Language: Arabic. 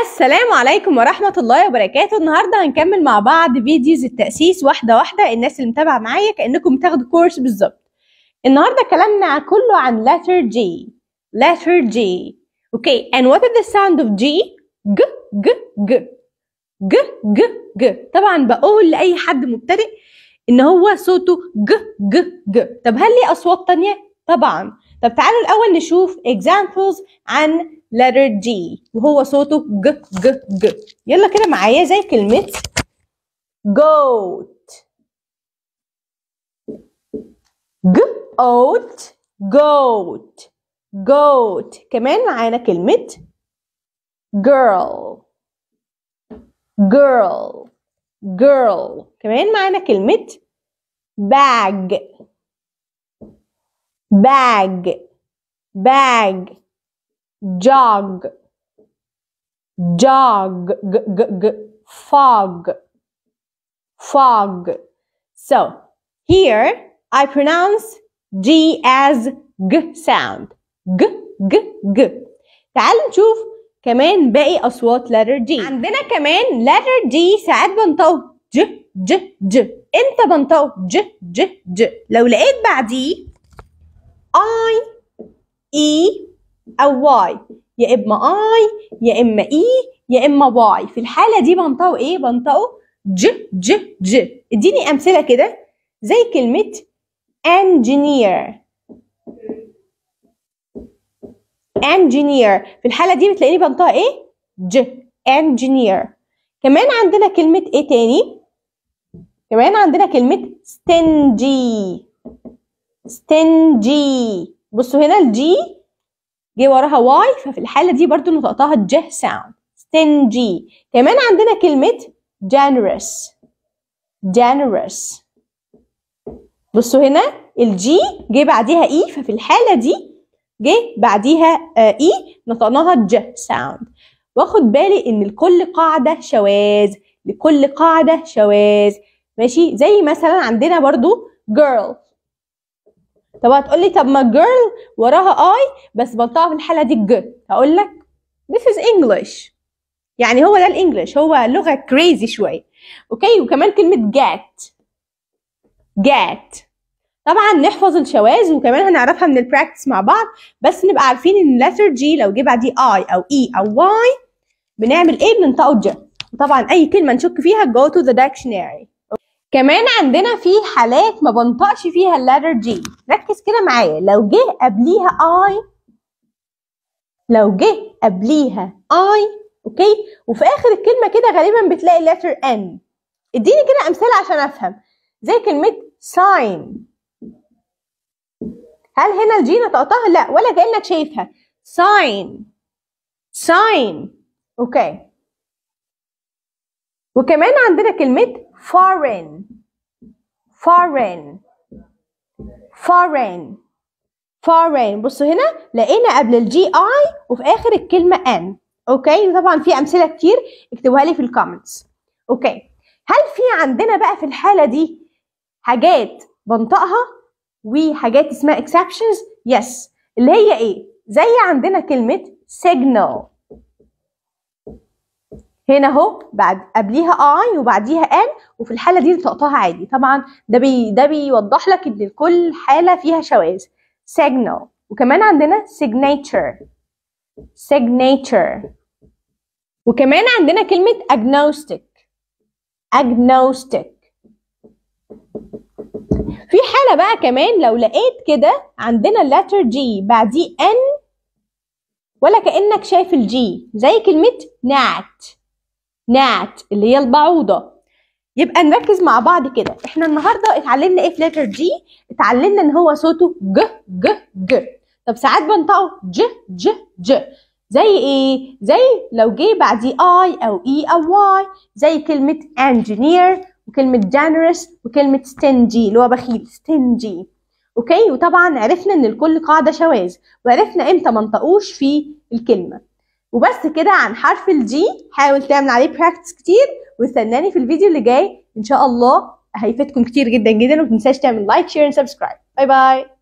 السلام عليكم ورحمة الله وبركاته النهاردة هنكمل مع بعض فيديوز التأسيس واحدة واحدة الناس اللي متابعة معايا كأنكم بتاخدوا كورس بالظبط النهاردة كلامنا كله عن letter G letter G okay and what is the sound of G G ج ج ج ج ج طبعا بقول لأي حد مبتدئ إن هو صوته ج ج ج طب هل ليه أصوات تانية؟ طبعا طب تعالوا الأول نشوف examples عن letter G وهو صوته ج ج ج يلا كده معايا زي كلمة goat ج goat goat كمان معانا كلمة girl girl girl كمان معانا كلمة bag bag bag jog jog g g g fog fog so here i pronounce g as g sound g g g تعال نشوف كمان باقي اصوات letter D عندنا كمان letter D ساعات بنطق ج ج ج امتى بنطق ج ج ج لو لقيت بعديه I E أو Y يا إما I يا إما E يا إما Y في الحالة دي بنطقوا إيه؟ بنطقوا ج ج ج اديني أمثلة كده زي كلمة engineer engineer في الحالة دي بتلاقيني بنطقها ايه؟ ج engineer كمان عندنا كلمة ايه تاني؟ كمان عندنا كلمة stingy stingy بصوا هنا الجي جه وراها واي ففي الحالة دي برضو نطقتها الجه ساوند stingy كمان عندنا كلمة generous generous بصوا هنا الجي جه بعديها اي e، ففي الحالة دي جه بعديها اي آه، e، نطقناها ج ساوند واخد بالي ان لكل قاعدة شواذ لكل قاعدة شواذ ماشي زي مثلا عندنا برضو girl طب هتقولي طب ما جيرل وراها اي بس بنطقها في الحالة دي ج هقول لك this is English يعني هو ده الانجليش هو لغة كريزي شوية اوكي وكمان كلمة جات جات طبعا نحفظ الشواذ وكمان هنعرفها من البراكتس مع بعض بس نبقى عارفين ان letter جي لو جه بعديه اي او E او واي بنعمل ايه بننطقه ج وطبعا اي كلمة نشك فيها go to the dictionary كمان عندنا في حالات ما بنطقش فيها اللاتر جي ركز كده معايا لو جه قبليها اي لو جه قبليها اي اوكي وفي اخر الكلمه كده غالبا بتلاقي اللاتر ان اديني كده امثله عشان افهم زي كلمه ساين هل هنا الجي نطقتها لا ولا كانك شايفها ساين ساين اوكي وكمان عندنا كلمة foreign foreign foreign foreign بصوا هنا لقينا قبل الجي اي وفي اخر الكلمة ان اوكي طبعا في امثلة كتير اكتبوها لي في الكومنتس اوكي هل في عندنا بقى في الحالة دي حاجات بنطقها وحاجات اسمها exceptions yes اللي هي ايه زي عندنا كلمة signal هنا اهو بعد قبليها اي آه، وبعديها ان وفي الحاله دي بتقطعها عادي طبعا ده بي ده بيوضح لك ان كل حاله فيها شواذ signal وكمان عندنا signature signature وكمان عندنا كلمه agnostic agnostic في حالة بقى كمان لو لقيت كده عندنا letter G بعديه N ولا كأنك شايف الجي زي كلمة نعت نات اللي هي البعوضه يبقى نركز مع بعض كده احنا النهارده اتعلمنا ايه في لتر جي اتعلمنا ان هو صوته ج ج ج طب ساعات بنطقه ج ج ج زي ايه زي لو جه بعديه اي او اي e او واي زي كلمه engineer وكلمه generous وكلمه stingy اللي هو بخيل stingy اوكي وطبعا عرفنا ان الكل قاعده شواذ وعرفنا امتى ما في الكلمه وبس كده عن حرف الجي حاول تعمل عليه براكتس كتير واستناني في الفيديو اللي جاي ان شاء الله هيفيدكم كتير جدا جدا ومتنساش تعمل لايك شير وسبسكرايب باي باي